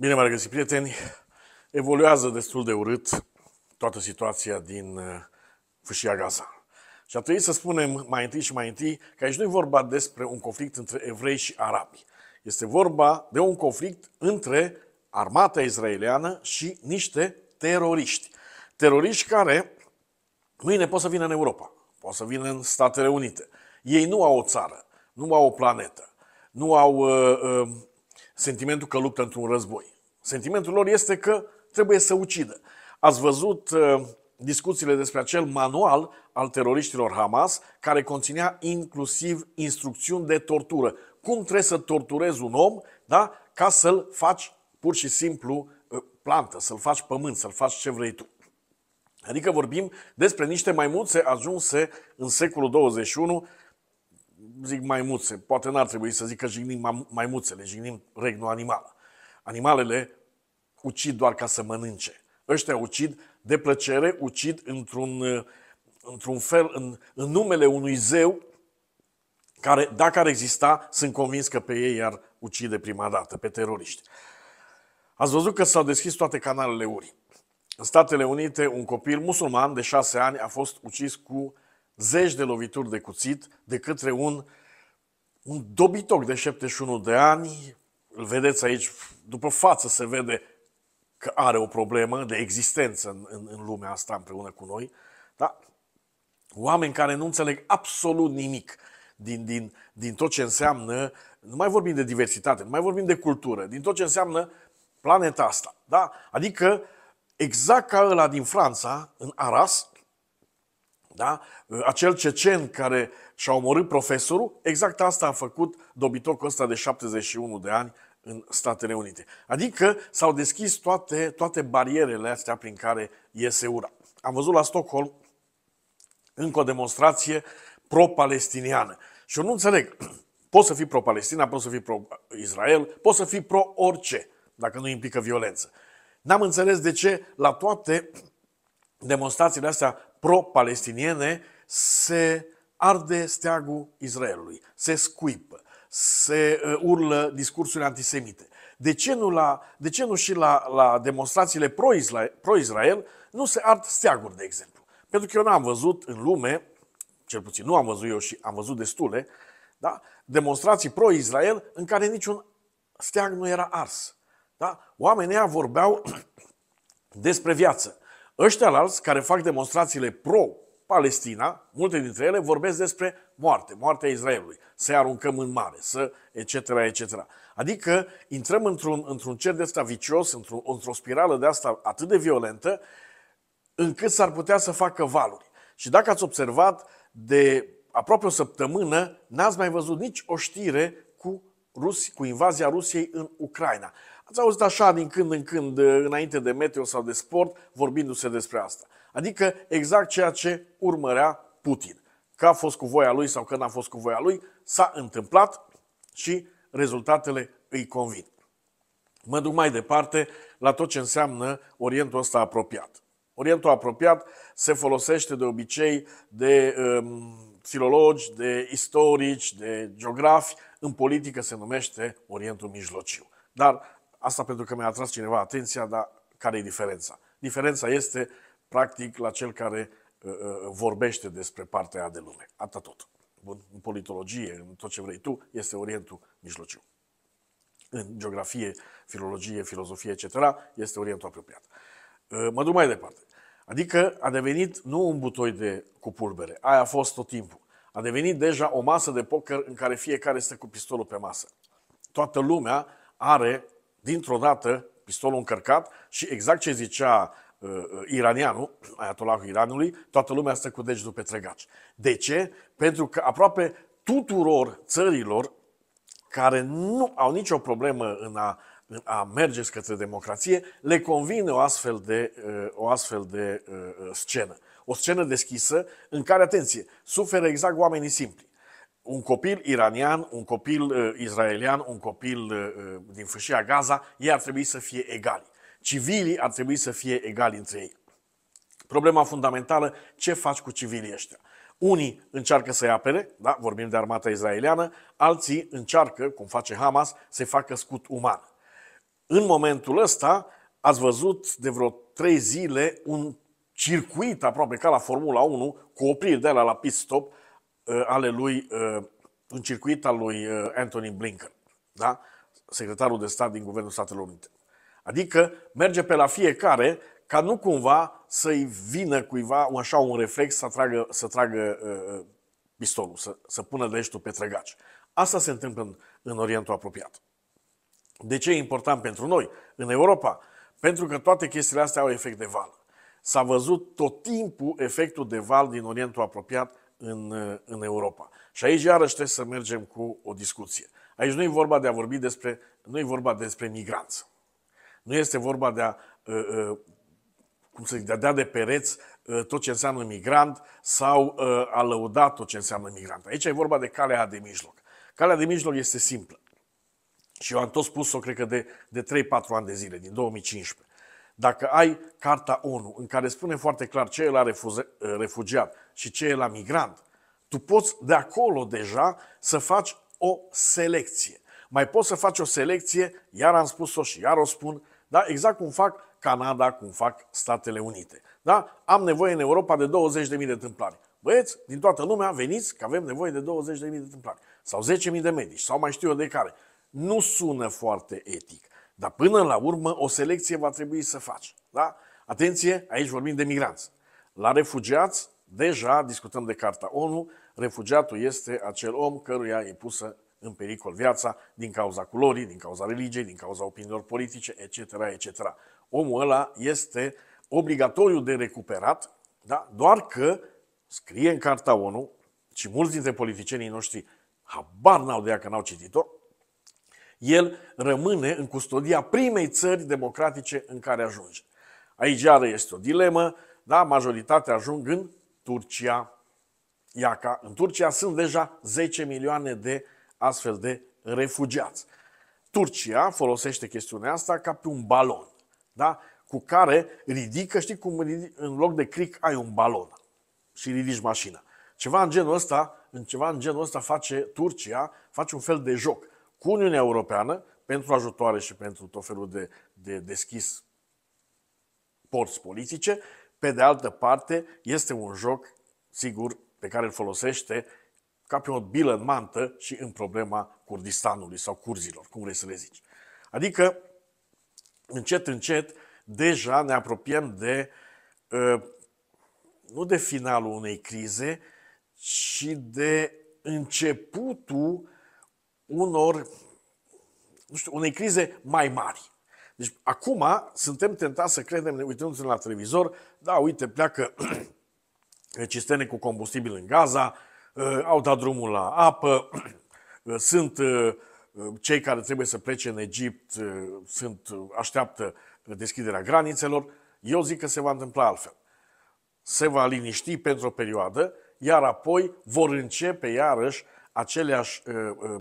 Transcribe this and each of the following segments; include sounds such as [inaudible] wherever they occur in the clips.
Bine m-am regăsit, prieteni! Evoluează destul de urât toată situația din uh, fâșia Gaza. Și a trebuit să spunem mai întâi și mai întâi că aici nu e vorba despre un conflict între evrei și arabi. Este vorba de un conflict între armata izraeliană și niște teroriști. Teroriști care mâine pot să vină în Europa, pot să vină în Statele Unite. Ei nu au o țară, nu au o planetă, nu au uh, uh, sentimentul că luptă într-un război. Sentimentul lor este că trebuie să ucidă. Ați văzut uh, discuțiile despre acel manual al teroriștilor Hamas, care conținea inclusiv instrucțiuni de tortură. Cum trebuie să torturezi un om, da? ca să-l faci pur și simplu uh, plantă, să-l faci pământ, să-l faci ce vrei tu. Adică vorbim despre niște maimuțe ajunse în secolul 21 zic maimuțe, poate n-ar trebui să zic că jignim maimuțele, jignim regnul animal. Animalele ucid doar ca să mănânce. Ăștia ucid de plăcere, ucid într-un, într-un fel, în, în numele unui zeu care, dacă ar exista, sunt convins că pe ei ar ucide prima dată, pe teroriști. Ați văzut că s-au deschis toate canalele URI. În Statele Unite, un copil musulman de șase ani a fost ucis cu zeci de lovituri de cuțit de către un, un dobitoc de 71 de ani. Îl vedeți aici, după față se vede că are o problemă de existență în, în, în lumea asta împreună cu noi. Da? Oameni care nu înțeleg absolut nimic din, din, din tot ce înseamnă, nu mai vorbim de diversitate, nu mai vorbim de cultură, din tot ce înseamnă planeta asta. Da? Adică exact ca ăla din Franța, în Aras, da? Acel cecen care și-a omorât profesorul, exact asta a făcut dobitocul ăsta de 71 de ani în Statele Unite. Adică s-au deschis toate, toate barierele astea prin care iese ura. Am văzut la Stockholm încă o demonstrație pro-palestiniană. Și eu nu înțeleg. [clears throat] Poți să fii pro-Palestina, poți să fii pro-Israel, poți să fii pro-orice, dacă nu implică violență. N-am înțeles de ce la toate [clears throat] demonstrațiile astea pro-palestiniene se arde steagul Israelului, se scuipă, se uh, urlă discursuri antisemite. De ce nu, la, de ce nu și la, la demonstrațiile pro-Israel, pro-Israel nu se ard steaguri, de exemplu? Pentru că eu n-am văzut în lume, cel puțin nu am văzut eu și am văzut destule, da? demonstrații pro-Israel în care niciun steag nu era ars. Da? Oamenii vorbeau [clears throat] despre viață, Ăștia alți care fac demonstrațiile pro-Palestina, multe dintre ele vorbesc despre moarte, moartea Israelului, să-i aruncăm în mare, să etc. etc. Adică intrăm într-un, într-un cer de asta vicios, într-o, într-o spirală de asta atât de violentă, încât s-ar putea să facă valuri. Și dacă ați observat, de aproape o săptămână n-ați mai văzut nici o știre cu rusi, cu invazia Rusiei în Ucraina. Ați auzit așa din când în când, înainte de meteo sau de sport, vorbindu-se despre asta. Adică exact ceea ce urmărea Putin. Că a fost cu voia lui sau că n-a fost cu voia lui, s-a întâmplat și rezultatele îi convin. Mă duc mai departe la tot ce înseamnă Orientul ăsta apropiat. Orientul apropiat se folosește de obicei de um, filologi, de istorici, de geografi, în politică se numește Orientul Mijlociu. Dar asta pentru că mi-a atras cineva atenția, dar care e diferența? Diferența este, practic, la cel care uh, uh vorbește despre partea aia de lume. Atât tot. Bun, în politologie, în tot ce vrei tu, este Orientul Mijlociu. În geografie, filologie, filozofie, etc., este Orientul apropiat. Uh, mă duc mai departe. Adică a devenit nu un butoi de cu pulbere, aia a fost tot timpul. A devenit deja o masă de poker în care fiecare stă cu pistolul pe masă. Toată lumea are, dintr-o dată, pistolul încărcat și exact ce zicea uh, uh iranianul, [clears throat] ayatollahul Iranului, toată lumea stă cu degetul pe trăgaci. De ce? Pentru că aproape tuturor țărilor care nu au nicio problemă în a a merge către democrație, le convine o astfel de, uh, o astfel de uh, uh, scenă. O scenă deschisă în care, atenție, suferă exact oamenii simpli. Un copil iranian, un copil uh, israelian, un copil uh, din fâșia Gaza, ei ar trebui să fie egali. Civilii ar trebui să fie egali între ei. Problema fundamentală, ce faci cu civilii ăștia? Unii încearcă să-i apere, da? vorbim de armata israeliană, alții încearcă, cum face Hamas, să-i facă scut uman. În momentul ăsta ați văzut de vreo trei zile un circuit aproape ca la Formula 1, cu opriri de la la pit stop, uh, ale lui, uh, un circuit al lui uh, Anthony Blinken, da? secretarul de stat din Guvernul Statelor Unite. Adică merge pe la fiecare ca nu cumva să-i vină cuiva așa un reflex să tragă, să tragă uh, pistolul, să, să pună leștul pe trăgaci. Asta se întâmplă în, în Orientul apropiat. De ce e important pentru noi, în Europa? Pentru că toate chestiile astea au efect de val. S-a văzut tot timpul efectul de val din Orientul apropiat în, în Europa. Și aici iarăși trebuie să mergem cu o discuție. Aici nu e vorba de a vorbi despre, nu e vorba despre migranți. Nu este vorba de a, ă, ă, cum să zic, de a dea de pereți ă, tot ce înseamnă migrant sau a lăuda tot ce înseamnă migrant. Aici e vorba de calea de mijloc. Calea de mijloc este simplă. Și eu am tot spus-o, cred că de, de 3-4 ani de zile, din 2015. Dacă ai Carta ONU, în care spune foarte clar ce e la refuze, eh, refugiat și ce e la migrant, tu poți de acolo deja să faci o selecție. Mai poți să faci o selecție, iar am spus-o și iar o spun, da? exact cum fac Canada, cum fac Statele Unite. Da? Am nevoie în Europa de 20.000 de tâmplari. Băieți, din toată lumea, veniți că avem nevoie de 20.000 de tâmplari. Sau 10.000 de medici, sau mai știu eu de care nu sună foarte etic. Dar până la urmă o selecție va trebui să faci. Da? Atenție, aici vorbim de migranți. La refugiați, deja discutăm de Carta ONU, refugiatul este acel om căruia e pusă în pericol viața din cauza culorii, din cauza religiei, din cauza opiniilor politice, etc. etc. Omul ăla este obligatoriu de recuperat, da? doar că scrie în Carta ONU și mulți dintre politicienii noștri habar n-au de ea că n-au citit-o, el rămâne în custodia primei țări democratice în care ajunge. Aici iară este o dilemă, da? majoritatea ajung în Turcia. Iaca, în Turcia sunt deja 10 milioane de astfel de refugiați. Turcia folosește chestiunea asta ca pe un balon, da? cu care ridică, știi cum în loc de cric ai un balon și ridici mașina. Ceva în genul ăsta, în ceva în genul ăsta face Turcia, face un fel de joc cu Uniunea Europeană pentru ajutoare și pentru tot felul de, de deschis porți politice. Pe de altă parte, este un joc, sigur, pe care îl folosește ca pe o bilă în mantă și în problema Kurdistanului sau curzilor, cum vrei să le zici. Adică, încet, încet, deja ne apropiem de, ă, nu de finalul unei crize, ci de începutul unor, nu știu, unei crize mai mari. Deci acum suntem tentați să credem, ne uitându-ne la televizor, da, uite, pleacă [clears throat] cisterne cu combustibil în Gaza, uh, au dat drumul la apă, uh, sunt uh, cei care trebuie să plece în Egipt, sunt, așteaptă deschiderea granițelor. Eu zic că se va întâmpla altfel. Se va liniști pentru o perioadă, iar apoi vor începe iarăși aceleași uh, uh,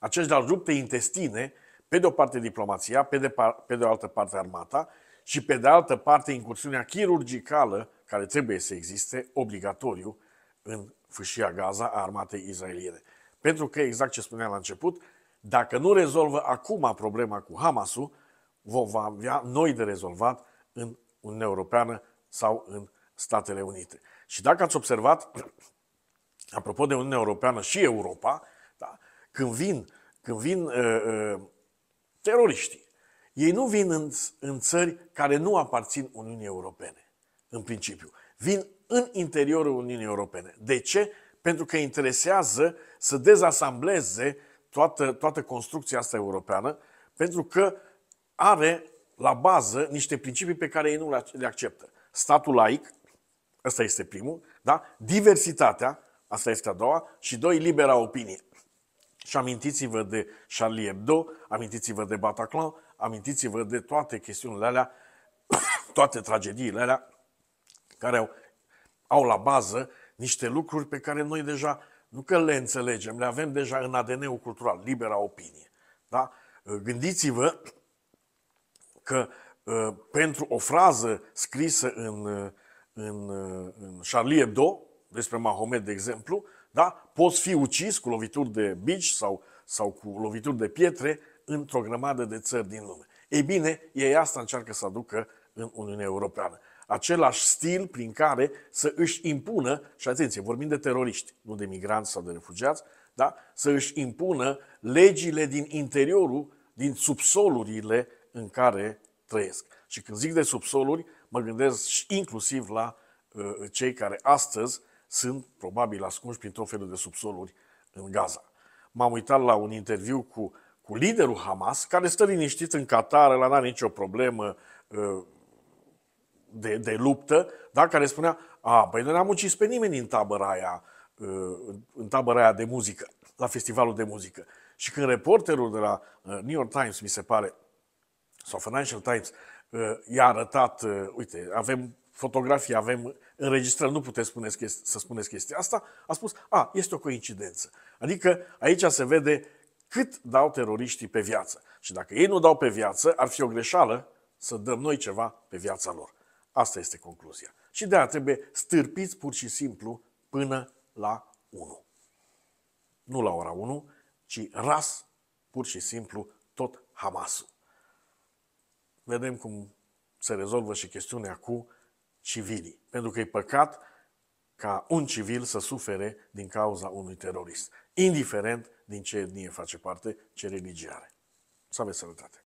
aceștia rup pe intestine, pe de o parte diplomația, pe de, par- pe de o altă parte armata și pe de altă parte incursiunea chirurgicală, care trebuie să existe obligatoriu în fâșia Gaza a armatei izraeliene. Pentru că, exact ce spuneam la început, dacă nu rezolvă acum problema cu Hamasul, vom avea noi de rezolvat în Uniunea Europeană sau în Statele Unite. Și dacă ați observat, [clears throat] apropo de Uniunea Europeană și Europa, când vin, când vin uh, uh, teroriștii, ei nu vin în, în țări care nu aparțin Uniunii Europene, în principiu. Vin în interiorul Uniunii Europene. De ce? Pentru că interesează să dezasambleze toată, toată construcția asta europeană, pentru că are la bază niște principii pe care ei nu le acceptă. Statul laic, ăsta este primul, da? diversitatea, asta este a doua, și doi, libera opinie. Și amintiți-vă de Charlie Hebdo, amintiți-vă de Bataclan, amintiți-vă de toate chestiunile alea, [coughs] toate tragediile alea care au, au la bază niște lucruri pe care noi deja nu că le înțelegem, le avem deja în ADN-ul cultural, libera opinie. Da? Gândiți-vă că ă, pentru o frază scrisă în, în, în Charlie Hebdo, despre Mahomet, de exemplu, da? Poți fi ucis cu lovituri de bici sau, sau cu lovituri de pietre într-o grămadă de țări din lume. Ei bine, ei asta încearcă să aducă în Uniunea Europeană. Același stil prin care să își impună, și atenție, vorbim de teroriști, nu de migranți sau de refugiați, da? să își impună legile din interiorul, din subsolurile în care trăiesc. Și când zic de subsoluri, mă gândesc inclusiv la uh, cei care astăzi sunt probabil ascunși prin tot felul de subsoluri în Gaza. M-am uitat la un interviu cu, cu liderul Hamas, care stă liniștit în Qatar, la n-are nicio problemă ă, de, de luptă, da? care spunea, a, băi, noi n-am ucis pe nimeni în tabăra aia, ă, în tabăra aia de muzică, la festivalul de muzică. Și când reporterul de la ă, New York Times, mi se pare, sau Financial Times, Uh, i-a arătat, uh, uite, avem fotografii, avem înregistrări, nu puteți spune, să spuneți chestia asta, a spus, a, este o coincidență. Adică aici se vede cât dau teroriștii pe viață. Și dacă ei nu dau pe viață, ar fi o greșeală să dăm noi ceva pe viața lor. Asta este concluzia. Și de aia trebuie stârpiți pur și simplu până la 1. Nu la ora 1, ci ras pur și simplu tot Hamasul vedem cum se rezolvă și chestiunea cu civilii. Pentru că e păcat ca un civil să sufere din cauza unui terorist, indiferent din ce etnie face parte, ce religie are. Să aveți sănătate!